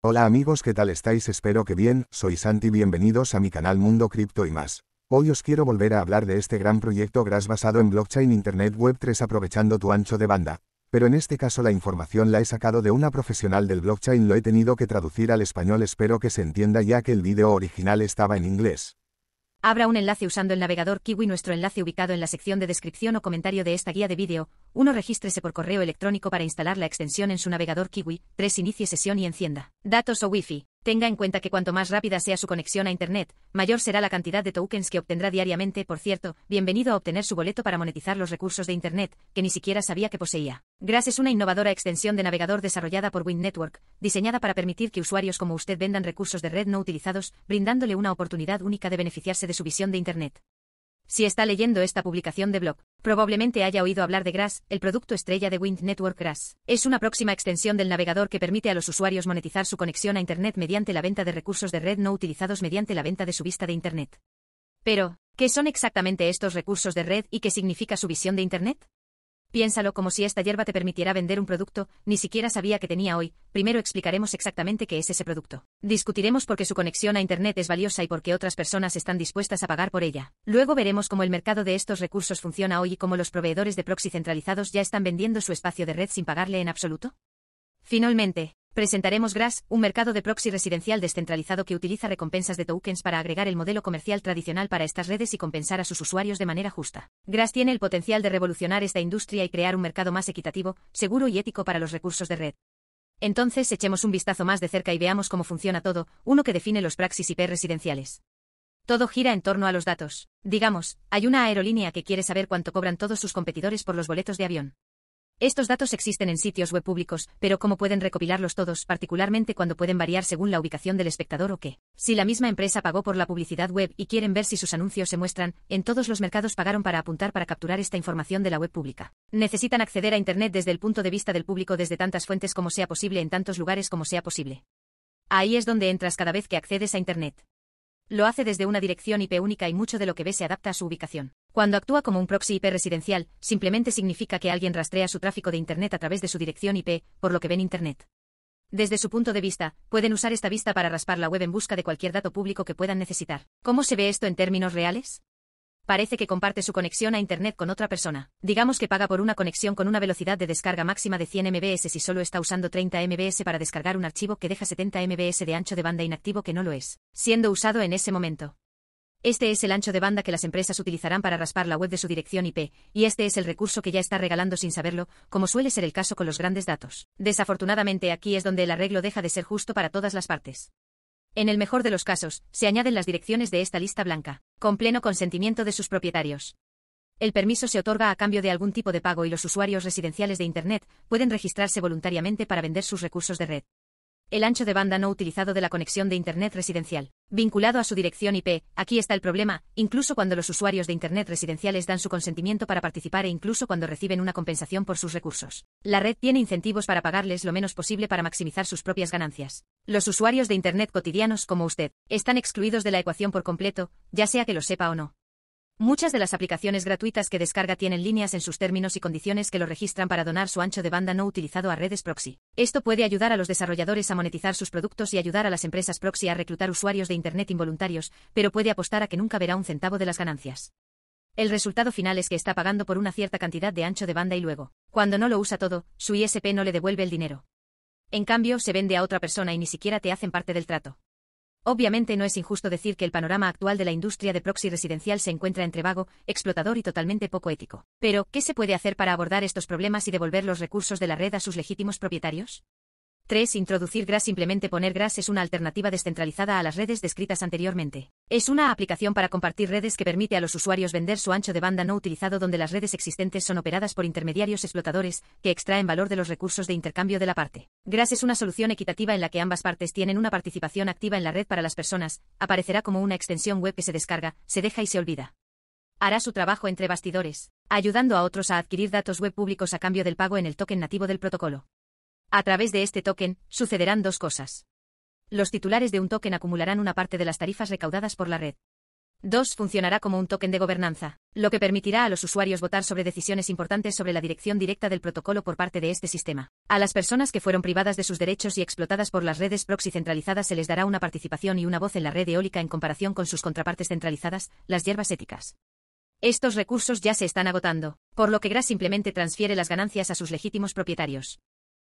Hola amigos, ¿qué tal estáis? Espero que bien, soy Santi, bienvenidos a mi canal Mundo Cripto y más. Hoy os quiero volver a hablar de este gran proyecto GRAS basado en blockchain Internet Web 3 aprovechando tu ancho de banda. Pero en este caso la información la he sacado de una profesional del blockchain, lo he tenido que traducir al español, espero que se entienda ya que el vídeo original estaba en inglés. Abra un enlace usando el navegador Kiwi nuestro enlace ubicado en la sección de descripción o comentario de esta guía de vídeo. 1. Regístrese por correo electrónico para instalar la extensión en su navegador Kiwi. 3. Inicie sesión y encienda. Datos o Wi-Fi. Tenga en cuenta que cuanto más rápida sea su conexión a Internet, mayor será la cantidad de tokens que obtendrá diariamente. Por cierto, bienvenido a obtener su boleto para monetizar los recursos de Internet, que ni siquiera sabía que poseía. Gracias es una innovadora extensión de navegador desarrollada por Wind Network, diseñada para permitir que usuarios como usted vendan recursos de red no utilizados, brindándole una oportunidad única de beneficiarse de su visión de Internet. Si está leyendo esta publicación de blog, probablemente haya oído hablar de Grass, el producto estrella de Wind Network Grass. Es una próxima extensión del navegador que permite a los usuarios monetizar su conexión a Internet mediante la venta de recursos de red no utilizados mediante la venta de su vista de Internet. Pero, ¿qué son exactamente estos recursos de red y qué significa su visión de Internet? Piénsalo como si esta hierba te permitiera vender un producto, ni siquiera sabía que tenía hoy, primero explicaremos exactamente qué es ese producto. Discutiremos por qué su conexión a Internet es valiosa y por qué otras personas están dispuestas a pagar por ella. Luego veremos cómo el mercado de estos recursos funciona hoy y cómo los proveedores de proxy centralizados ya están vendiendo su espacio de red sin pagarle en absoluto. Finalmente, Presentaremos Grass, un mercado de proxy residencial descentralizado que utiliza recompensas de tokens para agregar el modelo comercial tradicional para estas redes y compensar a sus usuarios de manera justa. Grass tiene el potencial de revolucionar esta industria y crear un mercado más equitativo, seguro y ético para los recursos de red. Entonces echemos un vistazo más de cerca y veamos cómo funciona todo, uno que define los praxis IP residenciales. Todo gira en torno a los datos. Digamos, hay una aerolínea que quiere saber cuánto cobran todos sus competidores por los boletos de avión. Estos datos existen en sitios web públicos, pero ¿cómo pueden recopilarlos todos, particularmente cuando pueden variar según la ubicación del espectador o qué? Si la misma empresa pagó por la publicidad web y quieren ver si sus anuncios se muestran, en todos los mercados pagaron para apuntar para capturar esta información de la web pública. Necesitan acceder a Internet desde el punto de vista del público desde tantas fuentes como sea posible en tantos lugares como sea posible. Ahí es donde entras cada vez que accedes a Internet. Lo hace desde una dirección IP única y mucho de lo que ve se adapta a su ubicación. Cuando actúa como un proxy IP residencial, simplemente significa que alguien rastrea su tráfico de Internet a través de su dirección IP, por lo que ven Internet. Desde su punto de vista, pueden usar esta vista para raspar la web en busca de cualquier dato público que puedan necesitar. ¿Cómo se ve esto en términos reales? Parece que comparte su conexión a Internet con otra persona. Digamos que paga por una conexión con una velocidad de descarga máxima de 100 MBS y solo está usando 30 MBS para descargar un archivo que deja 70 MBS de ancho de banda inactivo que no lo es, siendo usado en ese momento. Este es el ancho de banda que las empresas utilizarán para raspar la web de su dirección IP, y este es el recurso que ya está regalando sin saberlo, como suele ser el caso con los grandes datos. Desafortunadamente aquí es donde el arreglo deja de ser justo para todas las partes. En el mejor de los casos, se añaden las direcciones de esta lista blanca, con pleno consentimiento de sus propietarios. El permiso se otorga a cambio de algún tipo de pago y los usuarios residenciales de Internet pueden registrarse voluntariamente para vender sus recursos de red. El ancho de banda no utilizado de la conexión de Internet residencial vinculado a su dirección IP. Aquí está el problema, incluso cuando los usuarios de Internet residenciales dan su consentimiento para participar e incluso cuando reciben una compensación por sus recursos. La red tiene incentivos para pagarles lo menos posible para maximizar sus propias ganancias. Los usuarios de Internet cotidianos como usted están excluidos de la ecuación por completo, ya sea que lo sepa o no. Muchas de las aplicaciones gratuitas que descarga tienen líneas en sus términos y condiciones que lo registran para donar su ancho de banda no utilizado a redes proxy. Esto puede ayudar a los desarrolladores a monetizar sus productos y ayudar a las empresas proxy a reclutar usuarios de Internet involuntarios, pero puede apostar a que nunca verá un centavo de las ganancias. El resultado final es que está pagando por una cierta cantidad de ancho de banda y luego, cuando no lo usa todo, su ISP no le devuelve el dinero. En cambio, se vende a otra persona y ni siquiera te hacen parte del trato. Obviamente no es injusto decir que el panorama actual de la industria de proxy residencial se encuentra entre vago, explotador y totalmente poco ético. Pero, ¿qué se puede hacer para abordar estos problemas y devolver los recursos de la red a sus legítimos propietarios? 3. Introducir GRAS Simplemente poner GRAS es una alternativa descentralizada a las redes descritas anteriormente. Es una aplicación para compartir redes que permite a los usuarios vender su ancho de banda no utilizado donde las redes existentes son operadas por intermediarios explotadores que extraen valor de los recursos de intercambio de la parte. GRAS es una solución equitativa en la que ambas partes tienen una participación activa en la red para las personas, aparecerá como una extensión web que se descarga, se deja y se olvida. Hará su trabajo entre bastidores, ayudando a otros a adquirir datos web públicos a cambio del pago en el token nativo del protocolo. A través de este token, sucederán dos cosas. Los titulares de un token acumularán una parte de las tarifas recaudadas por la red. 2. Funcionará como un token de gobernanza, lo que permitirá a los usuarios votar sobre decisiones importantes sobre la dirección directa del protocolo por parte de este sistema. A las personas que fueron privadas de sus derechos y explotadas por las redes proxy centralizadas se les dará una participación y una voz en la red eólica en comparación con sus contrapartes centralizadas, las hierbas éticas. Estos recursos ya se están agotando, por lo que Gras simplemente transfiere las ganancias a sus legítimos propietarios.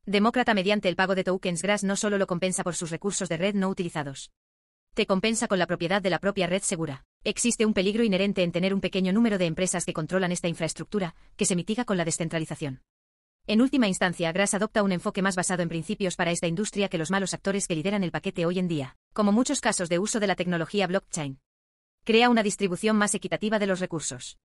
Demócrata mediante el pago de tokens Grass no solo lo compensa por sus recursos de red no utilizados. Te compensa con la propiedad de la propia red segura. Existe un peligro inherente en tener un pequeño número de empresas que controlan esta infraestructura, que se mitiga con la descentralización. En última instancia, Grass adopta un enfoque más basado en principios para esta industria que los malos actores que lideran el paquete hoy en día, como muchos casos de uso de la tecnología blockchain. Crea una distribución más equitativa de los recursos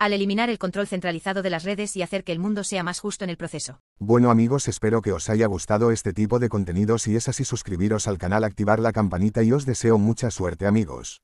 al eliminar el control centralizado de las redes y hacer que el mundo sea más justo en el proceso. Bueno amigos espero que os haya gustado este tipo de contenido si es así suscribiros al canal activar la campanita y os deseo mucha suerte amigos.